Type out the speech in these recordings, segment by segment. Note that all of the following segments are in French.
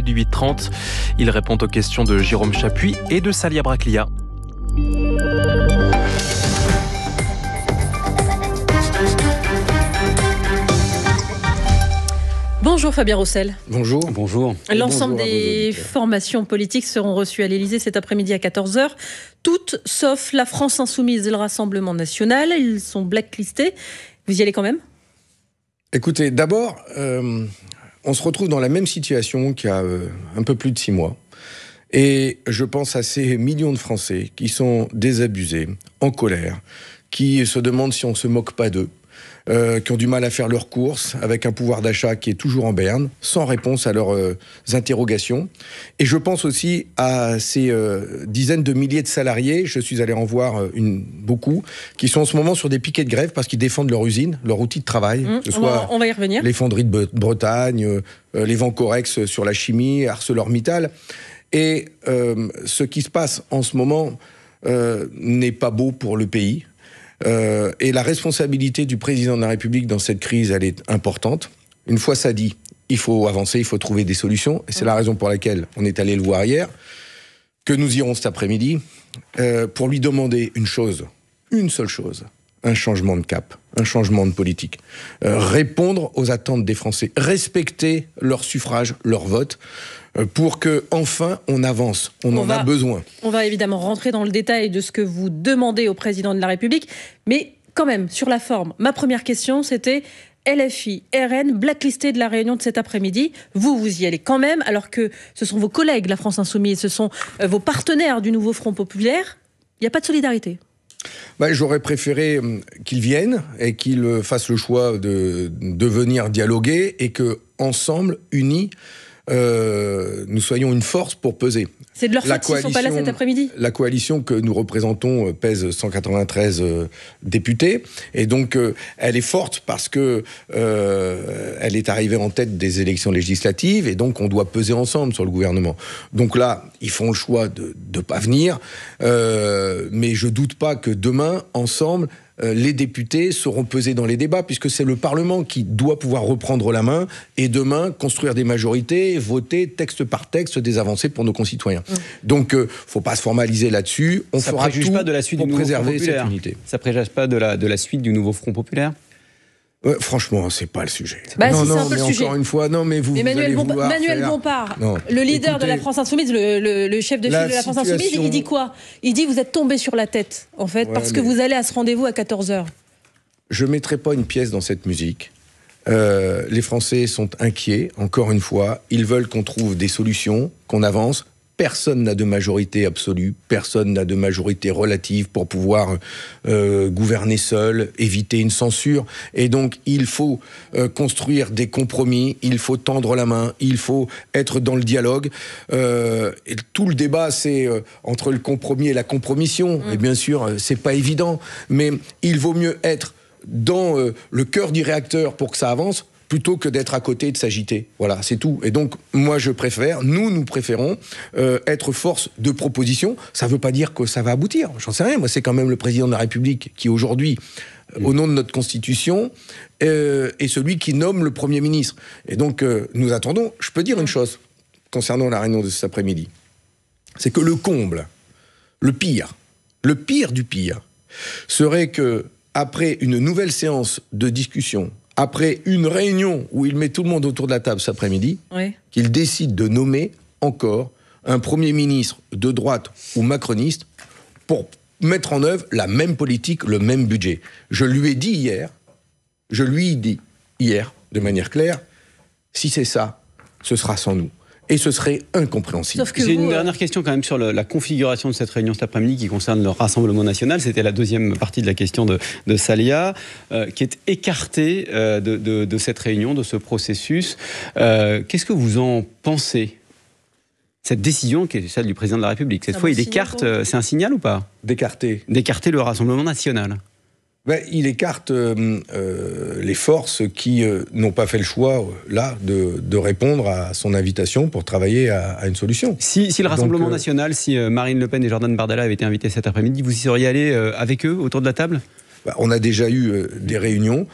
du 8.30. Il répondent aux questions de Jérôme Chapuis et de Salia Braclia. Bonjour Fabien Roussel. Bonjour. Bonjour. L'ensemble des formations politiques seront reçues à l'Elysée cet après-midi à 14h. Toutes, sauf la France Insoumise et le Rassemblement National. Ils sont blacklistés. Vous y allez quand même Écoutez, d'abord, euh, on se retrouve dans la même situation qu'il y a euh, un peu plus de six mois. Et je pense à ces millions de Français qui sont désabusés, en colère, qui se demandent si on ne se moque pas d'eux, euh, qui ont du mal à faire leurs courses, avec un pouvoir d'achat qui est toujours en berne, sans réponse à leurs euh, interrogations. Et je pense aussi à ces euh, dizaines de milliers de salariés, je suis allé en voir beaucoup, qui sont en ce moment sur des piquets de grève parce qu'ils défendent leur usine, leur outil de travail, mmh, que ce soit on va y revenir. les fonderies de Bretagne, les vents Corex sur la chimie, ArcelorMittal. Et ce qui se passe en ce moment n'est pas beau pour le pays. Euh, et la responsabilité du président de la République dans cette crise, elle est importante. Une fois ça dit, il faut avancer, il faut trouver des solutions. Et c'est la raison pour laquelle on est allé le voir hier, que nous irons cet après-midi, euh, pour lui demander une chose, une seule chose, un changement de cap, un changement de politique. Euh, répondre aux attentes des Français, respecter leur suffrage, leur vote. Euh, pour que enfin on avance. On, en a besoin. On va évidemment rentrer dans le détail de ce que vous demandez au président de la République, mais quand même sur la forme. Ma première question, c'était LFI, RN, blacklisté de la réunion de cet après-midi. Vous, vous y allez quand même, alors que ce sont vos collègues, la France Insoumise, ce sont euh, vos partenaires du nouveau Front Populaire. Il n'y a pas de solidarité. Bah, j'aurais préféré hum, qu'ils viennent et qu'ils euh, fassent le choix de, de venir dialoguer et que, ensemble, unis, euh, nous soyons une force pour peser. C'est de leur faute qu'ils ne sont pas là cet après-midi La coalition que nous représentons euh, pèse 193 euh, députés, et donc elle est forte parce que elle est arrivée en tête des élections législatives, et donc on doit peser ensemble sur le gouvernement. Donc là, ils font le choix de ne pas venir, mais je ne doute pas que demain, ensemble, euh, les députés seront pesés dans les débats, puisque c'est le Parlement qui doit pouvoir reprendre la main et demain construire des majorités, voter texte par texte des avancées pour nos concitoyens. Mmh. Donc Donc, euh, ne faut pas se formaliser là-dessus. On ne fera tout pas pour préserver cette unité. Ça préjuge pas de la suite du nouveau Front populaire Franchement, franchement, c'est pas le sujet. Bah, non, mais encore une fois, non, mais vous. Emmanuel le leader de la France Insoumise, le, chef de file de la France Insoumise, il dit quoi Il dit vous êtes tombé sur la tête, en fait, parce que vous allez à ce rendez-vous à 14h. Je ne mettrai pas une pièce dans cette musique. Euh, les Français sont inquiets, encore une fois. Ils veulent qu'on trouve des solutions, qu'on avance. Personne n'a de majorité absolue, personne n'a de majorité relative pour pouvoir euh, gouverner seul, éviter une censure. Et donc, il faut euh, construire des compromis, il faut tendre la main, il faut être dans le dialogue. Euh, tout le débat, c'est entre le compromis et la compromission. Mm. Et bien sûr, c'est pas évident, mais il vaut mieux être dans le cœur du réacteur pour que ça avance plutôt que d'être à côté et de s'agiter. Voilà, c'est tout. Et donc, moi, je préfère, nous, nous préférons euh, être force de proposition. Ça ne veut pas dire que ça va aboutir. J'en sais rien. Moi, c'est quand même le président de la République qui, aujourd'hui, euh, au nom de notre Constitution, euh, est celui qui nomme le Premier ministre. Et donc, nous attendons. Je peux dire une chose concernant la réunion de cet après-midi. C'est que le comble, le pire, le pire du pire, serait que, après une nouvelle séance de discussion après une réunion où il met tout le monde autour de la table cet après-midi, qu'il décide de nommer encore un Premier ministre de droite ou macroniste pour mettre en œuvre la même politique, le même budget. Je lui ai dit hier, je lui ai dit hier, de manière claire, si c'est ça, ce sera sans nous et ce serait incompréhensible. J'ai une euh, dernière question quand même sur la configuration de cette réunion cet après-midi qui concerne le Rassemblement national. C'était la deuxième partie de la question de, Salia, euh, qui est écartée euh, de, cette réunion, de ce processus. Qu'est-ce que vous en pensez cette décision, qui est celle du président de la République, cette fois, il écarte, c'est un signal ou pas D'écarter. D'écarter le Rassemblement national. Ben, il écarte euh, euh, les forces qui euh, n'ont pas fait le choix, là, de, répondre à son invitation pour travailler à, une solution. Si, le Rassemblement national, si Marine Le Pen et Jordan Bardella avaient été invités cet après-midi, vous y seriez allé avec eux autour de la table ben, On a déjà eu des réunions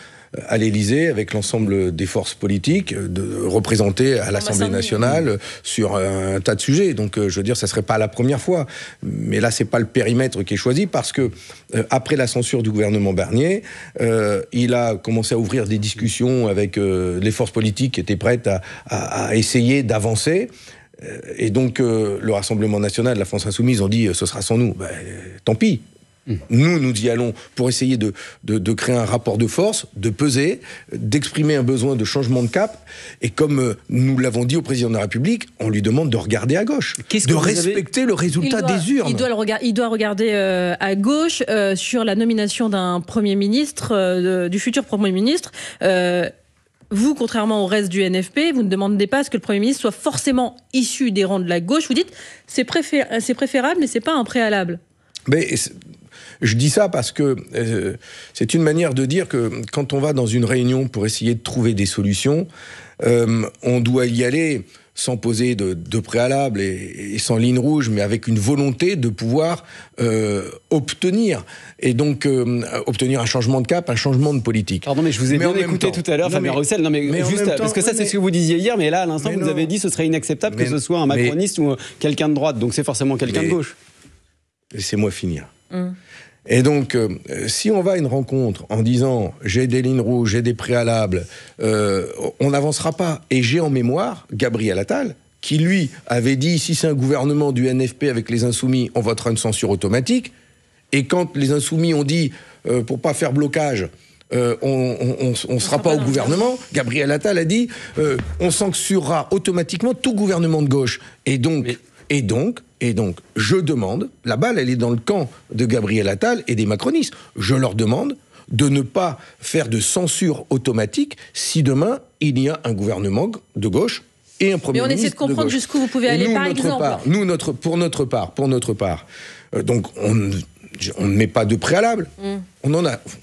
à l'Élysée avec l'ensemble des forces politiques euh, de, représentées à l'Assemblée nationale sur un tas de sujets. Donc, euh, je veux dire, ça serait pas la première fois. Mais là, c'est pas le périmètre qui est choisi parce que euh, après la censure du gouvernement Barnier, il a commencé à ouvrir des discussions avec les forces politiques qui étaient prêtes à, à essayer d'avancer. Et donc, le Rassemblement national, la France insoumise, ont dit ce sera sans nous. Ben, tant pis, nous, nous y allons pour essayer de, de, créer un rapport de force, de peser, d'exprimer un besoin de changement de cap. Et comme euh, nous l'avons dit au président de la République, on lui demande de regarder à gauche, de respecter le résultat des urnes. Il doit, il doit regarder euh, à gauche euh, sur la nomination d'un Premier ministre, du futur Premier ministre vous, contrairement au reste du NFP, vous ne demandez pas à ce que le Premier ministre soit forcément issu des rangs de la gauche. Vous dites c'est préférable, mais c'est pas un préalable. Mais je dis ça parce que euh, c'est une manière de dire que quand on va dans une réunion pour essayer de trouver des solutions, euh, on doit y aller sans poser de, de préalable et, sans ligne rouge, mais avec une volonté de pouvoir euh, obtenir et donc obtenir un changement de cap, un changement de politique. Pardon, mais je vous ai bien écouté tout à l'heure, Fabien Roussel. Non, mais, juste parce que ça, c'est ce que vous disiez hier, mais là, à l'instant, vous avez dit ce serait inacceptable que ce soit un macroniste ou quelqu'un de droite. Donc c'est forcément quelqu'un de gauche. Laissez-moi finir. Hum. Et donc, euh, si on va à une rencontre en disant j'ai des lignes rouges, j'ai des préalables, euh, on n'avancera pas. Et j'ai en mémoire Gabriel Attal, qui lui avait dit si c'est un gouvernement du NFP avec les insoumis, on votera une censure automatique. Et quand les insoumis ont dit pour euh, pour pas faire blocage, on ne sera pas, au gouvernement. Gabriel Attal a dit on censurera automatiquement tout gouvernement de gauche. Et donc, et donc et donc, je demande, la balle, elle est dans le camp de Gabriel Attal et des macronistes. Je leur demande de ne pas faire de censure automatique si demain il y a un gouvernement de gauche et un premier ministre. Mais on essaie de comprendre jusqu'où vous pouvez aller, nous, notre Part, nous, pour notre part, pour notre part, euh, donc on, ne met pas de préalable. Hum. On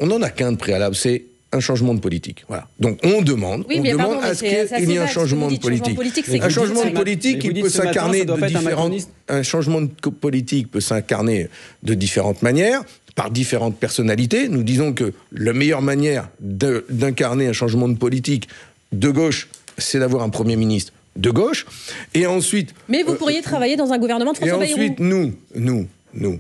n'en a, a qu'un de préalable, c'est un changement de politique. Voilà. Donc on demande, on demande à ce euh, qu'il y ait un changement de politique. Un changement de politique peut s'incarner de différentes. Un changement de politique peut s'incarner de différentes manières par différentes personnalités. Nous disons que la meilleure manière d'incarner un changement de politique de gauche, c'est d'avoir un Premier ministre de gauche. Et ensuite. Mais vous euh, pourriez travailler dans un gouvernement de François Et ensuite, nous, nous, nous.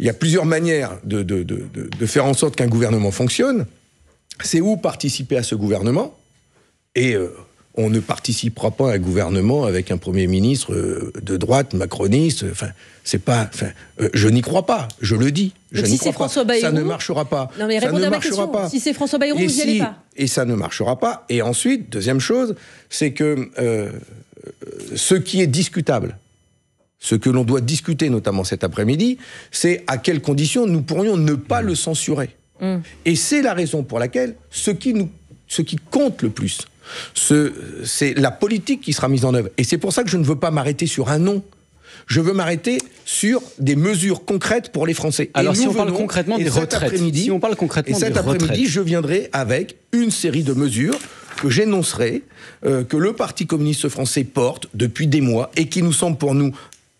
Il y a plusieurs manières de faire en sorte qu'un gouvernement fonctionne c'est où participer à ce gouvernement, et euh, on ne participera pas à un gouvernement avec un Premier ministre euh, de droite, macroniste, euh, enfin, c'est pas... je n'y crois pas, je le dis. Je crois Ça ne marchera pas. Non si c'est François Bayrou, et vous n'y allez pas. Et ça ne marchera pas. Et ensuite, deuxième chose, c'est que ce qui est discutable, ce que l'on doit discuter notamment cet après-midi, c'est à quelles conditions nous pourrions ne pas le censurer. Mm. Et c'est la raison pour laquelle ce qui, nous, ce qui compte le plus, c'est la politique qui sera mise en œuvre. Et c'est pour ça que je ne veux pas m'arrêter sur un nom. Je veux m'arrêter sur des mesures concrètes pour les Français. Alors, si, on concrètement des retraites, si on parle concrètement des cet après-midi, je viendrai avec une série de mesures que j'énoncerai, euh, que le Parti communiste français porte depuis des mois et qui nous semble pour nous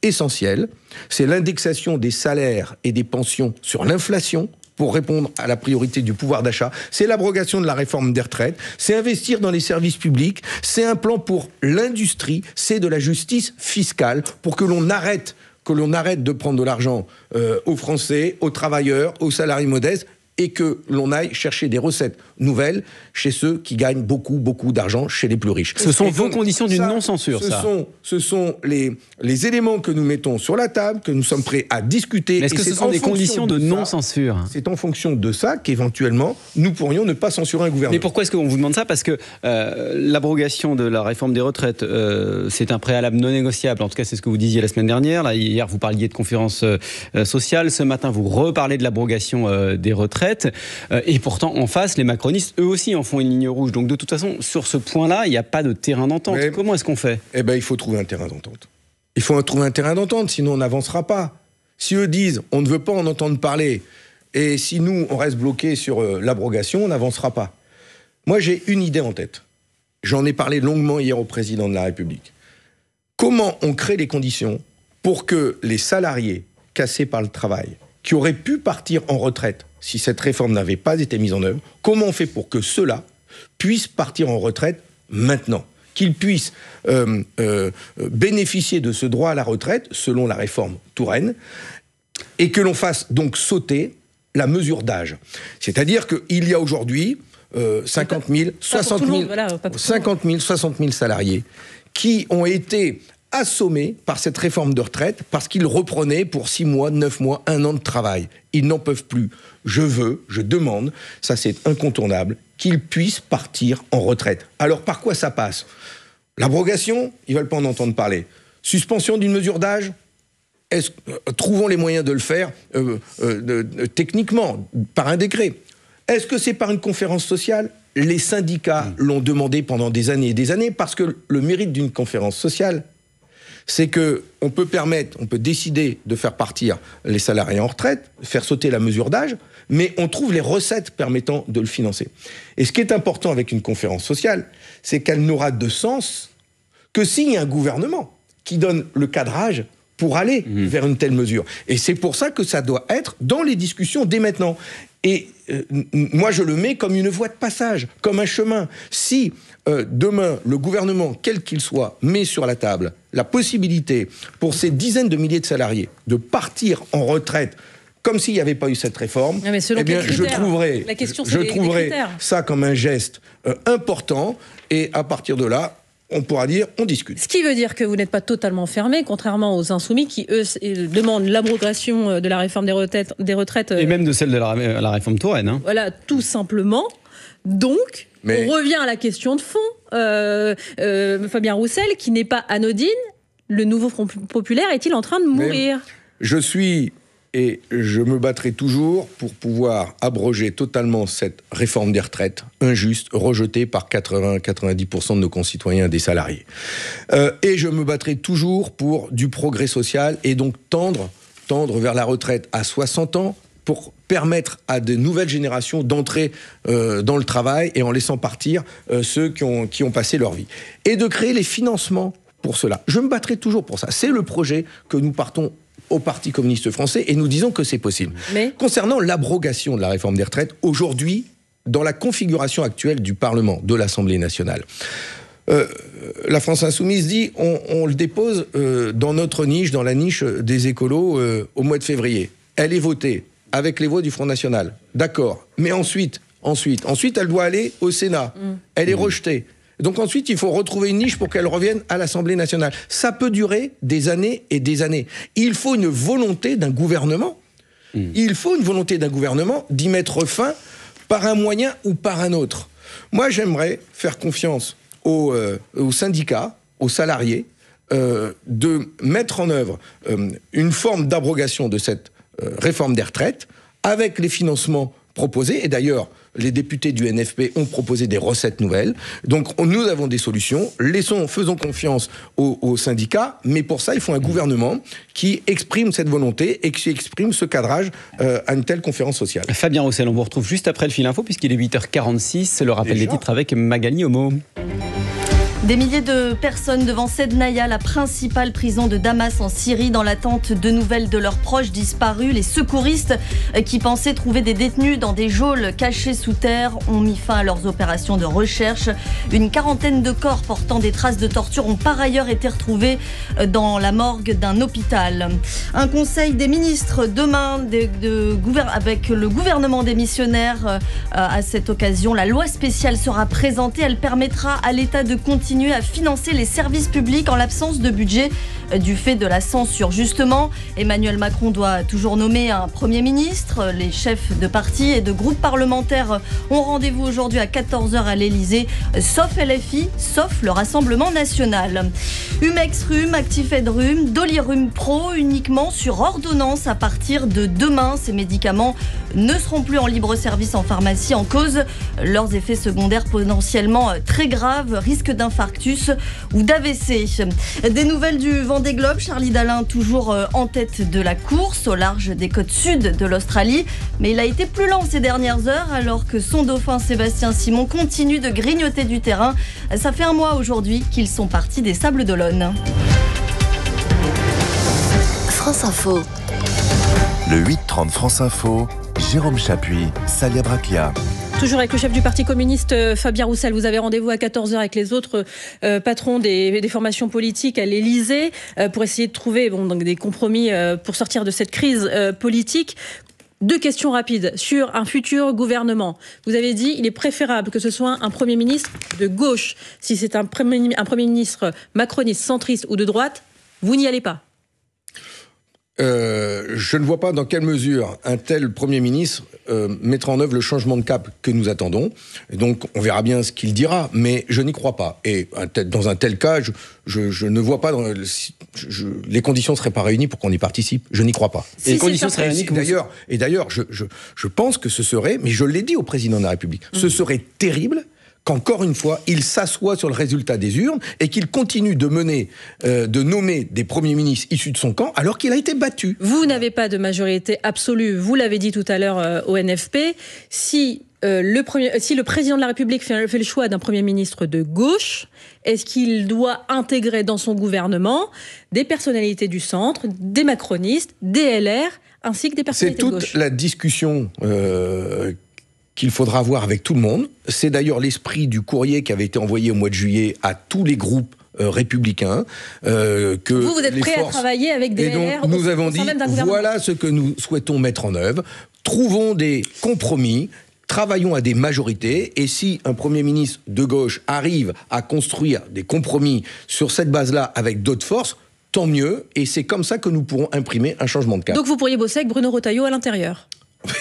essentielle. C'est l'indexation des salaires et des pensions sur l'inflation pour répondre à la priorité du pouvoir d'achat, c'est l'abrogation de la réforme des retraites, c'est investir dans les services publics, c'est un plan pour l'industrie, c'est de la justice fiscale pour que l'on arrête que l'on arrête de prendre de l'argent euh, aux Français, aux travailleurs, aux salariés modestes et que l'on aille chercher des recettes nouvelles chez ceux qui gagnent beaucoup, beaucoup d'argent, chez les plus riches. Ce sont vos conditions d'une non-censure, ça. Sont, ce sont les, les éléments que nous mettons sur la table, que nous sommes prêts à discuter. Est-ce que ce sont des conditions de, non-censure C'est en fonction de ça qu'éventuellement, nous pourrions ne pas censurer un gouvernement. Mais pourquoi est-ce qu'on vous demande ça Parce que euh, l'abrogation de la réforme des retraites, euh, c'est un préalable non négociable. En tout cas, c'est ce que vous disiez la semaine dernière. Là, hier, vous parliez de conférence sociales. Euh, sociale. Ce matin, vous reparlez de l'abrogation des retraites. Euh, et pourtant, en face, les macronistes, eux aussi, en font une ligne rouge. Donc de toute façon, sur ce point-là, il n'y a pas de terrain d'entente. Comment est-ce qu'on fait Eh bien, il faut trouver un terrain d'entente. Il faut trouver un terrain d'entente, sinon on n'avancera pas. Si eux disent, on ne veut pas en entendre parler, et si nous, on reste bloqué sur euh, l'abrogation, on n'avancera pas. Moi, j'ai une idée en tête. J'en ai parlé longuement hier au président de la République. Comment on crée les conditions pour que les salariés cassés par le travail, qui auraient pu partir en retraite si cette réforme n'avait pas été mise en œuvre, comment on fait pour que ceux-là puissent partir en retraite maintenant qu'ils puissent euh, euh, bénéficier de ce droit à la retraite, selon la réforme Touraine, et que l'on fasse donc sauter la mesure d'âge. C'est-à-dire qu'il y a aujourd'hui 50 000, 60 000 salariés qui ont été assommés par cette réforme de retraite parce qu'ils reprenaient pour 6 mois, 9 mois, un an de travail. Ils n'en peuvent plus. Je veux, je demande, ça c'est incontournable, qu'ils puissent partir en retraite. Alors par quoi ça passe L'abrogation, ils veulent pas en entendre parler. Suspension d'une mesure d'âge euh, Trouvons les moyens de le faire euh, euh, techniquement, par un décret. Est-ce que c'est par une conférence sociale Les syndicats mmh. l'ont demandé pendant des années et des années parce que le mérite d'une conférence sociale, c'est que on peut permettre, on peut décider de faire partir les salariés en retraite, faire sauter la mesure d'âge, mais on trouve les recettes permettant de le financer. Et ce qui est important avec une conférence sociale, c'est qu'elle n'aura de sens que s'il y a un gouvernement qui donne le cadrage pour aller mmh. vers une telle mesure. Et c'est pour ça que ça doit être dans les discussions dès maintenant. Et euh, moi, je le mets comme une voie de passage, comme un chemin. Si euh, demain, le gouvernement, quel qu'il soit, met sur la table la possibilité pour ces dizaines de milliers de salariés de partir en retraite comme s'il n'y avait pas eu cette réforme, eh je trouverai ça comme un geste euh, important et à partir de là, on pourra dire on discute. Ce qui veut dire que vous n'êtes pas totalement fermé, contrairement aux insoumis qui, eux, demandent l'abrogation euh, de la réforme des retraites, des retraites. Et euh, même de celle de la, réforme Touraine. Hein. Voilà, tout simplement. Donc, on revient à la question de fond. Euh, euh, Fabien Roussel, qui n'est pas anodine, le nouveau Front populaire est-il en train de mourir Je suis et je me battrai toujours pour pouvoir abroger totalement cette réforme des retraites injuste, rejetée par 80-90% de nos concitoyens et des salariés. Euh, et je me battrai toujours pour du progrès social et donc tendre, tendre vers la retraite à 60 ans pour permettre à de nouvelles générations d'entrer euh, dans le travail et en laissant partir euh, ceux qui ont, qui ont passé leur vie. Et de créer les financements pour cela. Je me battrai toujours pour ça. C'est le projet que nous partons au Parti communiste français et nous disons que c'est possible. Concernant l'abrogation de la réforme des retraites, aujourd'hui, dans la configuration actuelle du Parlement, de l'Assemblée nationale, euh, la France insoumise dit on, le dépose dans notre niche, dans la niche des écolos au mois de février. Elle est votée avec les voix du Front National. D'accord. Mais ensuite, ensuite, ensuite, elle doit aller au Sénat. Mm. Elle est mm. rejetée. Donc ensuite, il faut retrouver une niche pour qu'elle revienne à l'Assemblée nationale. Ça peut durer des années et des années. Il faut une volonté d'un gouvernement. Mm. Il faut une volonté d'un gouvernement d'y mettre fin par un moyen ou par un autre. Moi, j'aimerais faire confiance aux, euh, syndicats, aux salariés, euh, de mettre en œuvre euh, une forme d'abrogation de cette euh, réforme des retraites, avec les financements proposés, et d'ailleurs, les députés du NFP ont proposé des recettes nouvelles. Donc nous avons des solutions. Laissons, faisons confiance aux, syndicats, mais pour ça, il faut un gouvernement qui exprime cette volonté et qui exprime ce cadrage euh, à une telle conférence sociale. Fabien Roussel, on vous retrouve juste après le fil info, puisqu'il est 8h46. Le rappel des titres avec Magali Homo. Des milliers de personnes devant Sednaya, la principale prison de Damas en Syrie, dans l'attente de nouvelles de leurs proches disparus. Les secouristes euh, qui pensaient trouver des détenus dans des geôles cachés sous terre ont mis fin à leurs opérations de recherche. Une quarantaine de corps portant des traces de torture ont par ailleurs été retrouvés euh, dans la morgue d'un hôpital. Un conseil des ministres demain de, avec le gouvernement missionnaires, euh, à cette occasion. La loi spéciale sera présentée. Elle permettra à l'État de continuer à financer les services publics en l'absence de budget euh, du fait de la censure. Justement, Emmanuel Macron doit toujours nommer un Premier ministre. Les chefs de parti et de groupes parlementaires ont rendez-vous aujourd'hui à 14h à l'Elysée, sauf LFI, sauf le Rassemblement national. Humex Rhume, Actifed Doli Dolirum Pro uniquement sur ordonnance à partir de demain. Ces médicaments ne seront plus en libre service en pharmacie en cause leurs effets secondaires potentiellement euh, très graves, risque d'infarction, ou d'AVC. Des nouvelles du Vendée Globe, Charlie Dalin toujours euh, en tête de la course au large des côtes sud de l'Australie, mais il a été plus lent ces dernières heures alors que son dauphin Sébastien Simon continue de grignoter du terrain. Ça fait un mois aujourd'hui qu'ils sont partis des Sables d'Olonne. France Info. Le 8 France Info, Jérôme Chapuis, Salia Toujours avec le chef du Parti communiste, euh, Fabien Roussel. Vous avez rendez-vous à 14h avec les autres euh, patrons des, formations politiques à l'Élysée euh, pour essayer de trouver bon, des compromis pour sortir de cette crise politique. Deux questions rapides sur un futur gouvernement. Vous avez dit il est préférable que ce soit un Premier ministre de gauche. Si c'est un un premier ministre macroniste, centriste ou de droite, vous n'y allez pas. Euh, je ne vois pas dans quelle mesure un tel Premier ministre euh, mettra en œuvre le changement de cap que nous attendons. donc, on verra bien ce qu'il dira, mais je n'y crois pas. Et dans un tel cas, je, ne vois pas... les conditions ne seraient pas réunies pour qu'on y participe. Je n'y crois pas. et les conditions seraient D'ailleurs, et d'ailleurs, je, pense que ce serait, mais je l'ai dit au Président de la République, ce hmm. serait terrible qu'encore une fois, il s'assoit sur le résultat des urnes et qu'il continue de mener, euh, de nommer des premiers ministres issus de son camp alors qu'il a été battu. Vous n'avez pas de majorité absolue, vous l'avez dit tout à l'heure euh, au NFP. Si euh, le premier, si le président de la République fait, le choix d'un Premier ministre de gauche, est-ce qu'il doit intégrer dans son gouvernement des personnalités du centre, des macronistes, des LR, ainsi que des personnalités de gauche C'est toute la discussion euh, qu'il faudra voir avec tout le monde. C'est d'ailleurs l'esprit du courrier qui avait été envoyé au mois de juillet à tous les groupes euh, républicains. Euh, que vous, vous êtes prêt à travailler avec des et Nous avons dit, voilà ce que nous souhaitons mettre en œuvre. Trouvons des compromis, travaillons à des majorités, et si un Premier ministre de gauche arrive à construire des compromis sur cette base-là avec d'autres forces, tant mieux, et c'est comme ça que nous pourrons imprimer un changement de cap. Donc vous pourriez bosser avec Bruno Rotaillot à l'intérieur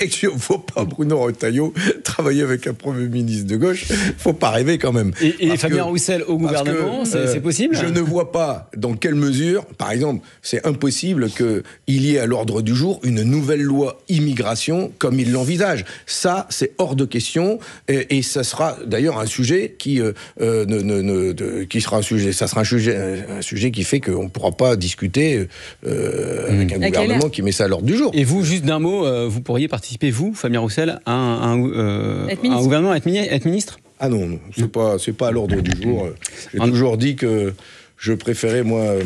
il ne faut pas Bruno Retailleau travailler avec un Premier ministre de gauche. faut pas rêver quand même. Et, Fabien Roussel au gouvernement, euh, c'est possible Je ne vois pas dans quelle mesure, par exemple, c'est impossible qu'il y ait à l'ordre du jour une nouvelle loi immigration comme il l'envisage. Ça, c'est hors de question. Et, ça sera d'ailleurs un sujet qui, euh, euh, ne, qui sera un sujet. Ça sera un sujet, un sujet qui fait qu'on ne pourra pas discuter avec mmh. un gouvernement qui met ça à l'ordre du jour. Et vous, juste d'un mot, vous pourriez participez, vous, Fabien Roussel, à un, gouvernement, euh, être, ministre Ah non, non c'est pas, pas à l'ordre du jour. J'ai toujours dit que je préférais, moi, euh,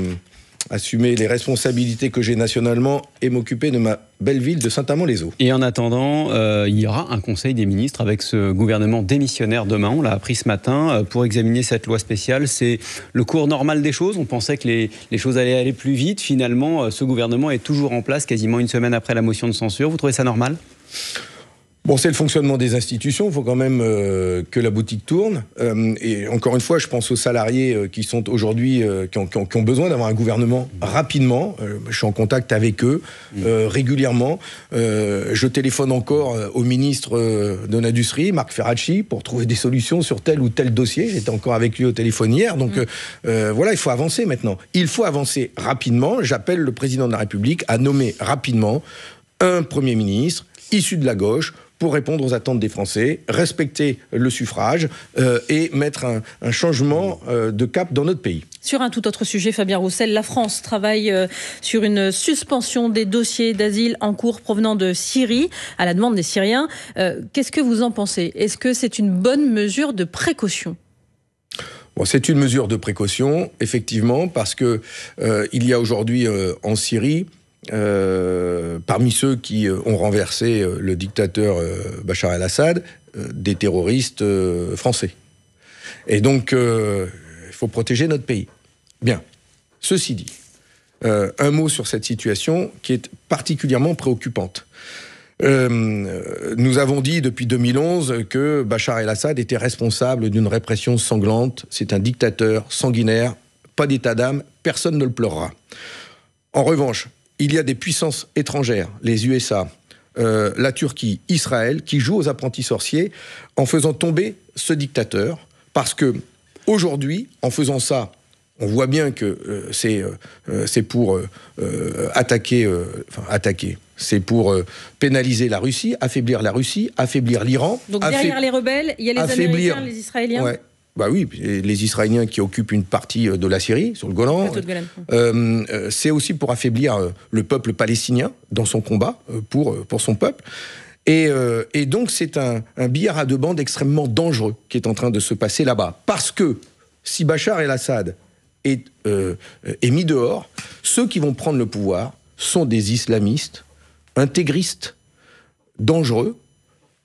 assumer les responsabilités que j'ai nationalement et m'occuper de ma belle ville de Saint-Amand-les-Eaux. Et en attendant, euh, il y aura un Conseil des ministres avec ce gouvernement démissionnaire demain, on l'a appris ce matin, euh, pour examiner cette loi spéciale. C'est le cours normal des choses. On pensait que les, les, choses allaient aller plus vite. Finalement, euh, ce gouvernement est toujours en place quasiment une semaine après la motion de censure. Vous trouvez ça normal Bon, c'est le fonctionnement des institutions. Il faut quand même euh, que la boutique tourne. Euh, et encore une fois, je pense aux salariés euh, qui sont aujourd'hui, qui, ont, besoin d'avoir un gouvernement rapidement. je suis en contact avec eux mm. régulièrement. je téléphone encore au ministre de l'Industrie, Marc Ferracci, pour trouver des solutions sur tel ou tel dossier. J'étais encore avec lui au téléphone hier. Donc mm. voilà, il faut avancer maintenant. Il faut avancer rapidement. J'appelle le président de la République à nommer rapidement un Premier ministre issu de la gauche pour répondre aux attentes des Français, respecter le suffrage euh, et mettre un, changement euh, de cap dans notre pays. Sur un tout autre sujet, Fabien Roussel, la France travaille euh, sur une suspension des dossiers d'asile en cours provenant de Syrie à la demande des Syriens. Qu'est-ce que vous en pensez Est-ce que c'est une bonne mesure de précaution c'est une mesure de précaution, effectivement, parce que il y a aujourd'hui en Syrie euh, parmi ceux qui euh, ont renversé euh, le dictateur Bachar el-Assad, des terroristes français. Et donc, il faut protéger notre pays. Bien. Ceci dit, un mot sur cette situation qui est particulièrement préoccupante. nous avons dit depuis 2011 que Bachar el-Assad était responsable d'une répression sanglante. C'est un dictateur sanguinaire, pas d'état d'âme, personne ne le pleurera. En revanche, il y a des puissances étrangères, les USA, euh, la Turquie, Israël, qui jouent aux apprentis sorciers en faisant tomber ce dictateur. Parce que aujourd'hui, en faisant ça, on voit bien que euh, euh, c'est pour attaquer, enfin attaquer, c'est pour pénaliser la Russie, affaiblir la Russie, affaiblir l'Iran. Donc derrière les rebelles, il y a les Américains, les Israéliens. Bah oui, les Israéliens qui occupent une partie euh, de la Syrie, sur le Golan. Euh, euh, c'est aussi pour affaiblir le peuple palestinien dans son combat pour, pour son peuple. Et, donc c'est un, billard à deux bandes extrêmement dangereux qui est en train de se passer là-bas. Parce que si Bachar el-Assad est, est mis dehors, ceux qui vont prendre le pouvoir sont des islamistes, intégristes, dangereux,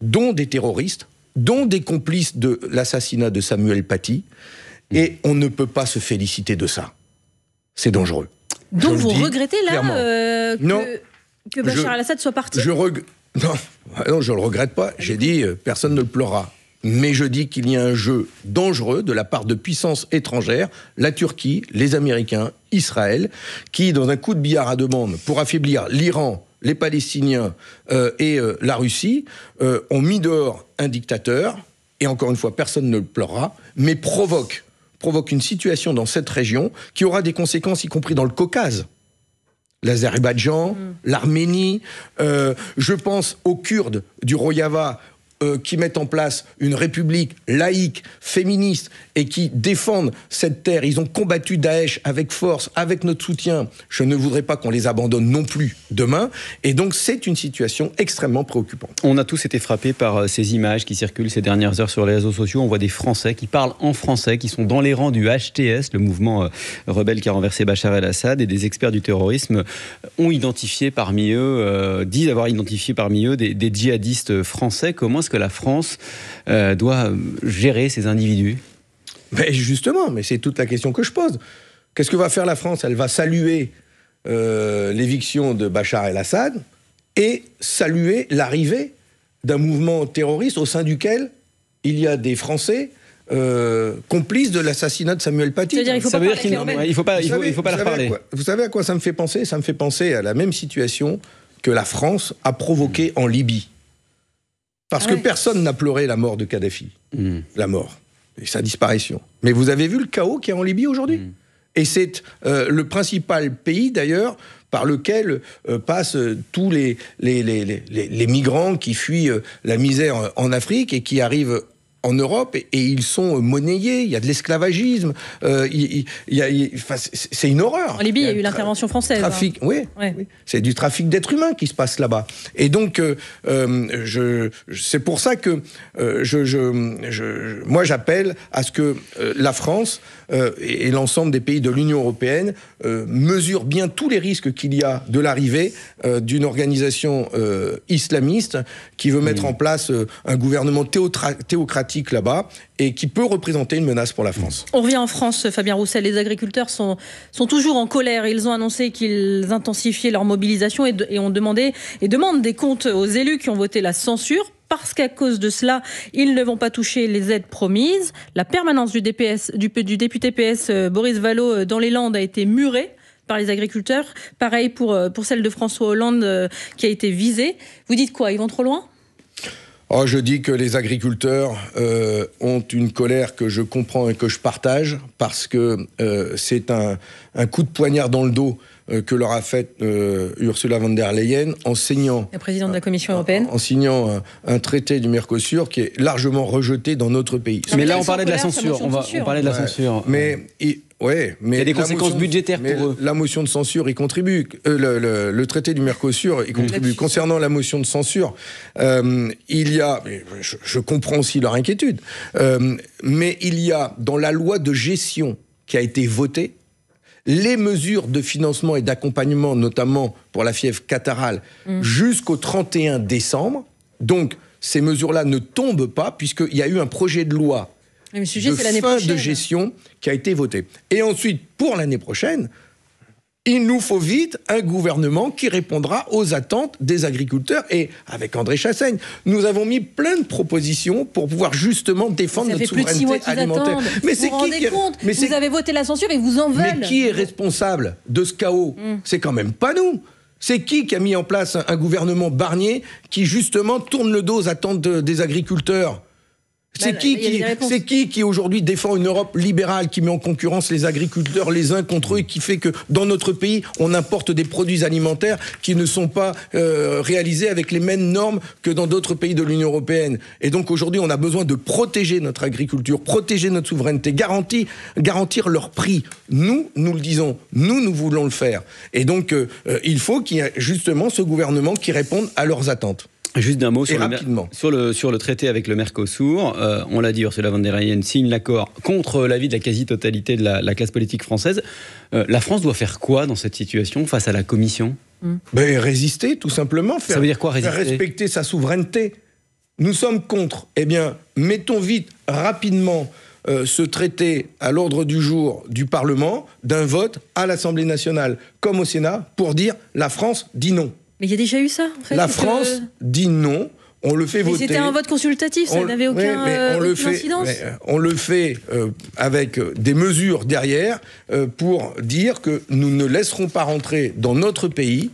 dont des terroristes dont des complices de l'assassinat de Samuel Paty, mm. et on ne peut pas se féliciter de ça. C'est dangereux. Donc vous regrettez là euh, que, Bachar al-Assad soit parti je ah non, je ne le regrette pas. J'ai dit, euh, personne ne le pleura. Mais je dis qu'il y a un jeu dangereux de la part de puissances étrangères, la Turquie, les Américains, Israël, qui, dans un coup de billard à demande pour affaiblir l'Iran les Palestiniens euh, et euh, la Russie euh, ont mis dehors un dictateur, et encore une fois, personne ne le pleurera, mais provoque, provoque une situation dans cette région qui aura des conséquences, y compris dans le Caucase. L'Azerbaïdjan, mm. l'Arménie, je pense aux Kurdes du Rojava euh, qui mettent en place une république laïque, féministe, et qui défendent cette terre. Ils ont combattu Daesh avec force, avec notre soutien. Je ne voudrais pas qu'on les abandonne non plus demain. Et donc c'est une situation extrêmement préoccupante. On a tous été frappés par euh, ces images qui circulent ces dernières heures sur les réseaux sociaux. On voit des Français qui parlent en français, qui sont dans les rangs du HTS, le mouvement euh, rebelle qui a renversé Bachar el-Assad, et des experts du terrorisme ont identifié parmi eux, disent avoir identifié parmi eux des, des djihadistes français. Comment est-ce que la France euh, doit gérer ces individus mais Justement, mais c'est toute la question que je pose. Qu'est-ce que va faire la France Elle va saluer euh, l'éviction de Bachar el-Assad et saluer l'arrivée d'un mouvement terroriste au sein duquel il y a des Français, euh, complices de l'assassinat de Samuel Paty. Ça veut dire, qu'il ne faut pas, il parler. vous savez à quoi ça me fait penser Ça me fait penser à la même situation que la France a provoquée en Libye. Parce ah que personne n'a pleuré la mort de Kadhafi. Hmm. La mort et sa disparition. Mais vous avez vu le chaos qu'il y a en Libye aujourd'hui hmm. Et c'est euh, le principal pays, d'ailleurs, par lequel euh, passent euh, tous les les, les, migrants qui fuient la misère en Afrique et qui arrivent en Europe et, ils sont monnayés. Il y a de l'esclavagisme. Euh, il, il, c'est une horreur. En Libye, il y a, eu l'intervention française. Hein. Trafic, oui, C'est du trafic d'êtres humains qui se passe là-bas. Et donc, euh, euh, je, c'est pour ça que je, je, moi, j'appelle à ce que la France et, l'ensemble des pays de l'Union européenne mesurent bien tous les risques qu'il y a de l'arrivée d'une organisation islamiste qui veut mettre mmh. en place un gouvernement théocratique là-bas et qui peut représenter une menace pour la France. On revient en France, Fabien Roussel. Les agriculteurs sont, sont toujours en colère. Ils ont annoncé qu'ils intensifiaient leur mobilisation et, ont demandé et demandent des comptes aux élus qui ont voté la censure parce qu'à cause de cela, ils ne vont pas toucher les aides promises. La permanence du, du député PS euh, Boris Vallot euh, dans les Landes a été murée par les agriculteurs. Pareil pour, euh, pour celle de François Hollande qui a été visée. Vous dites quoi Ils vont trop loin Oh, je dis que les agriculteurs euh, ont une colère que je comprends et que je partage parce que euh, c'est un, coup de poignard dans le dos euh, que leur a fait Ursula von der Leyen en signant de la Commission européenne en, signant un, traité du Mercosur qui est largement rejeté dans notre pays. mais, là, on parlait de la censure. On, va, on parlait de la censure. Mais mais il y a des conséquences budgétaires pour eux. La motion de censure y contribue. Euh, le, traité du Mercosur y contribue. Concernant la motion de censure, euh, il y a, je, comprends aussi leur inquiétude, euh, mais il y a dans la loi de gestion qui a été votée les mesures de financement et d'accompagnement, notamment pour la fièvre catarale, mm. jusqu'au 31 décembre. Donc ces mesures-là ne tombent pas puisqu'il y a eu un projet de loi le sujet, fin de gestion qui a été voté. Et ensuite, pour l'année prochaine, il nous faut vite un gouvernement qui répondra aux attentes des agriculteurs. Et avec André Chassaigne, nous avons mis plein de propositions pour pouvoir justement défendre notre souveraineté plus de alimentaire. Mais c'est qui, compte Vous avez voté la censure et vous en veulent. Mais qui est responsable de ce chaos mm. C'est quand même pas nous. C'est qui qui a mis en place un gouvernement Barnier qui justement tourne le dos aux attentes des agriculteurs bah, c'est qui qui, aujourd'hui défend une Europe libérale qui met en concurrence les agriculteurs les uns contre eux et qui fait que dans notre pays on importe des produits alimentaires qui ne sont pas euh, réalisés avec les mêmes normes que dans d'autres pays de l'Union européenne. Et donc aujourd'hui on a besoin de protéger notre agriculture, protéger notre souveraineté, garantir garantir leur prix. Nous nous le disons, nous nous voulons le faire. Et donc euh, euh, il faut qu'il y ait justement ce gouvernement qui réponde à leurs attentes. Juste d'un mot sur le, sur le, sur, le, traité avec le Mercosur. Euh, on l'a dit, Ursula von der Leyen signe l'accord contre l'avis de la quasi-totalité de la, classe politique française. Euh, la France doit faire quoi dans cette situation face à la Commission mm. ben, Résister, tout simplement. Faire, Ça veut dire quoi résister faire respecter sa souveraineté. Nous sommes contre. Eh bien, mettons vite, rapidement, euh, ce traité à l'ordre du jour du Parlement d'un vote à l'Assemblée nationale comme au Sénat pour dire la France dit non. Mais il y a déjà eu ça. la France dit non. On le fait mais C'était un vote consultatif, ça n'avait aucun, on, le fait, on le fait, avec euh, des mesures derrière euh, pour dire que nous ne laisserons pas rentrer dans notre pays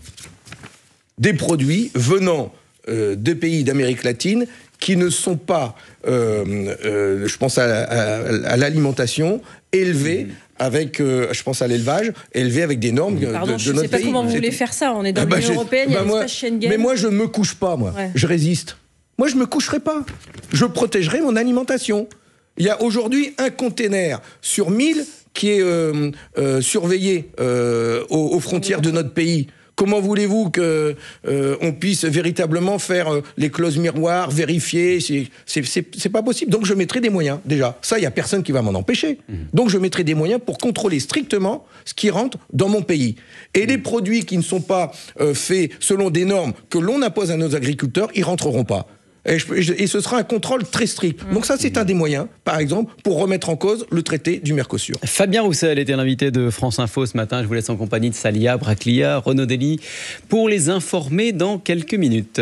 des produits venant euh, de pays d'Amérique latine qui ne sont pas, je pense à, l'alimentation, élevés. Mmh avec, euh, je pense à l'élevage, élevé avec des normes Pardon, je ne sais pas comment vous voulez faire ça. On est dans eh ben, l'Union européenne, il y a ben, moi, Schengen. Mais moi, je ne me couche pas, moi. Je résiste. Moi, je ne me coucherai pas. Je protégerai mon alimentation. Il y a aujourd'hui un container sur 1000 qui est euh, euh, surveillé aux frontières de notre pays. Comment voulez-vous que euh, on puisse véritablement faire euh, les clauses miroirs, vérifier C'est pas possible. Donc je mettrai des moyens déjà. Ça, il y a personne qui va m'en empêcher. Mmh. Donc je mettrai des moyens pour contrôler strictement ce qui rentre dans mon pays. Et mmh. les produits qui ne sont pas euh, faits selon des normes que l'on impose à nos agriculteurs, ils rentreront pas. Et, ce sera un contrôle très strict. Mm. Donc ça, c'est un des moyens, par exemple, pour remettre en cause le traité du Mercosur. Fabien Roussel était l'invité de France Info ce matin. Je vous laisse en compagnie de Salia, Braclia, Renaud Dely, pour les informer dans quelques minutes.